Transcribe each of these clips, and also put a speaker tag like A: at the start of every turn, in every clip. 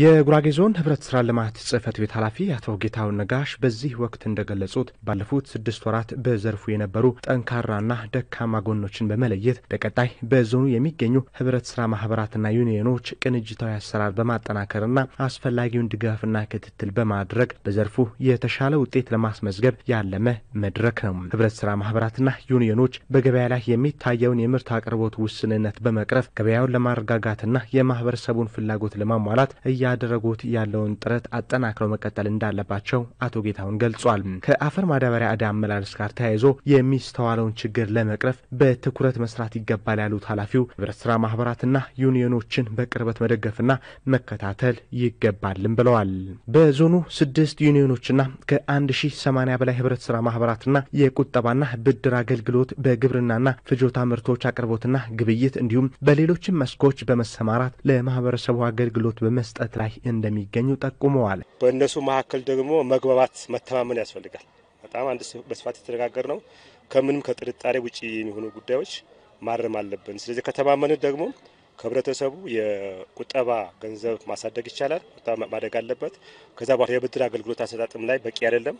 A: የጉራጌ ዞን ህብረት ስራ ልማት ጽህፈት ቤት ኃላፊ አቶ ጌታሁን ነጋሽ በዚህ ወቅት እንደገለጹት ባለፉት ስድስት ወራት በዘርፉ የነበሩ ጠንካራና ደካማ ጎኖችን በመለየት በቀጣይ በዞኑ የሚገኙ ህብረት ስራ ማህበራትና ዩኒየኖች ቅንጅታዊ አሰራር በማጠናከርና አስፈላጊውን ድጋፍና ክትትል በማድረግ በዘርፉ የተሻለ ውጤት ለማስመዝገብ ያለመ መድረክ ነው። ህብረት ስራ ማህበራትና ዩኒየኖች በገበያ ላይ የሚታየውን የምርት አቅርቦት ውስንነት በመቅረፍ ገበያውን ለማረጋጋትና የማህበረሰቡን ፍላጎት ለማሟላት እያደረጉት ያለውን ጥረት አጠናክረው መቀጠል እንዳለባቸው አቶ ጌታሁን ገልጿል። ከአፈር ማዳበሪያ ዕዳ አመላለስ ጋር ተያይዞ የሚስተዋለውን ችግር ለመቅረፍ በትኩረት መስራት ይገባል ያሉት ኃላፊው ህብረት ስራ ማህበራትና ዩኒዮኖችን በቅርበት መደገፍና መከታተል ይገባልም ብለዋል። በዞኑ ስድስት ዩኒዮኖችና ከ1080 በላይ ህብረት ስራ ማህበራትና የቁጠባና ብድር አገልግሎት በግብርናና ፍጆታ ምርቶች አቅርቦትና ግብይት እንዲሁም በሌሎችም መስኮች በመሰማራት ለማህበረሰቡ አገልግሎት በመስጠት በሂደት ላይ እንደሚገኙ ጠቁመዋል።
B: በእነሱ መካከል ደግሞ መግባባት፣ መተማመን ያስፈልጋል። በጣም አንድ በስፋት የተነጋገር ነው። ከምንም ከጥርጣሬ ውጭ የሚሆኑ ጉዳዮች ማረም አለብን። ስለዚህ ከተማመን ደግሞ ከህብረተሰቡ የቁጠባ ገንዘብ ማሳደግ ይቻላል። ማደግ አለበት። ከዛ በኋላ የብድር አገልግሎት አሰጣጥም ላይ በቂ አይደለም።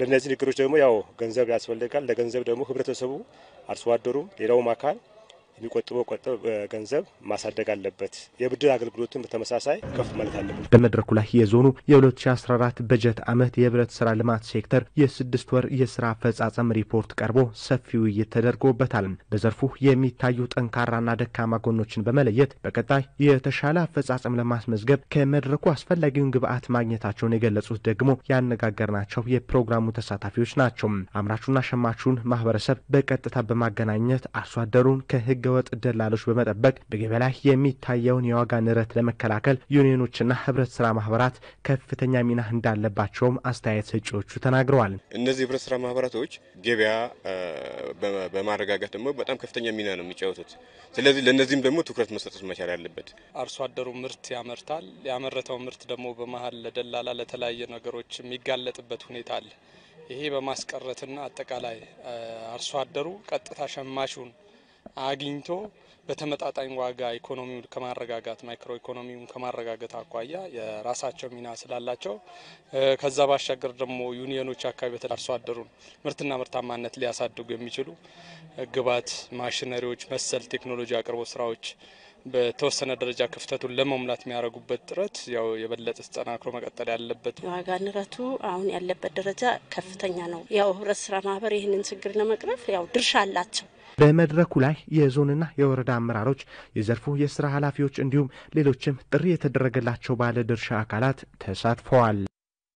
B: ለእነዚህ ንግሮች ደግሞ ያው ገንዘብ ያስፈልጋል። ለገንዘብ ደግሞ ህብረተሰቡ አርሶ አደሩም ሌላውም አካል የሚቆጥበው ቆጠብ ገንዘብ ማሳደግ አለበት። የብድር አገልግሎትን በተመሳሳይ ከፍ ማለት አለበት።
A: በመድረኩ ላይ የዞኑ የ2014 በጀት ዓመት የህብረት ስራ ልማት ሴክተር የስድስት ወር የስራ አፈጻጸም ሪፖርት ቀርቦ ሰፊ ውይይት ተደርጎበታል። በዘርፉ የሚታዩ ጠንካራና ደካማ ጎኖችን በመለየት በቀጣይ የተሻለ አፈጻጸም ለማስመዝገብ ከመድረኩ አስፈላጊውን ግብዓት ማግኘታቸውን የገለጹት ደግሞ ያነጋገርናቸው የፕሮግራሙ ተሳታፊዎች ናቸው። አምራቹና ሸማቹን ማህበረሰብ በቀጥታ በማገናኘት አርሶ አደሩን ከህገ የወጥ ደላሎች በመጠበቅ በገበያ ላይ የሚታየውን የዋጋ ንረት ለመከላከል ዩኒዮኖችና ህብረት ስራ ማህበራት ከፍተኛ ሚና እንዳለባቸውም አስተያየት ሰጪዎቹ ተናግረዋል።
B: እነዚህ ህብረት ስራ ማህበራቶች ገበያ በማረጋጋት ደግሞ በጣም ከፍተኛ ሚና ነው የሚጫወቱት። ስለዚህ ለእነዚህም ደግሞ ትኩረት መሰጠት መቻል ያለበት።
C: አርሶ አደሩ ምርት ያመርታል። ያመረተው ምርት ደግሞ በመሀል ለደላላ ለተለያየ ነገሮች የሚጋለጥበት ሁኔታ አለ። ይሄ በማስቀረትና አጠቃላይ አርሶ አደሩ ቀጥታ ሸማቹን አግኝቶ በተመጣጣኝ ዋጋ ኢኮኖሚውን ከማረጋጋት ማይክሮ ኢኮኖሚውን ከማረጋጋት አኳያ የራሳቸው ሚና ስላላቸው ከዛ ባሻገር ደግሞ ዩኒየኖች አካባቢ በተዳርሶ አደሩን ምርትና ምርታማነት ሊያሳድጉ የሚችሉ ግባት ማሽነሪዎች መሰል ቴክኖሎጂ አቅርቦት ስራዎች በተወሰነ ደረጃ ክፍተቱን ለመሙላት የሚያደርጉበት ጥረት ያው የበለጠ ተጠናክሮ መቀጠል ያለበት።
B: ዋጋ ንረቱ አሁን ያለበት ደረጃ ከፍተኛ ነው። ያው ህብረት ስራ ማህበር ይህንን ችግር ለመቅረፍ ያው ድርሻ አላቸው።
A: በመድረኩ ላይ የዞንና የወረዳ አመራሮች፣ የዘርፉ የስራ ኃላፊዎች እንዲሁም ሌሎችም ጥሪ የተደረገላቸው ባለ ድርሻ አካላት ተሳትፈዋል።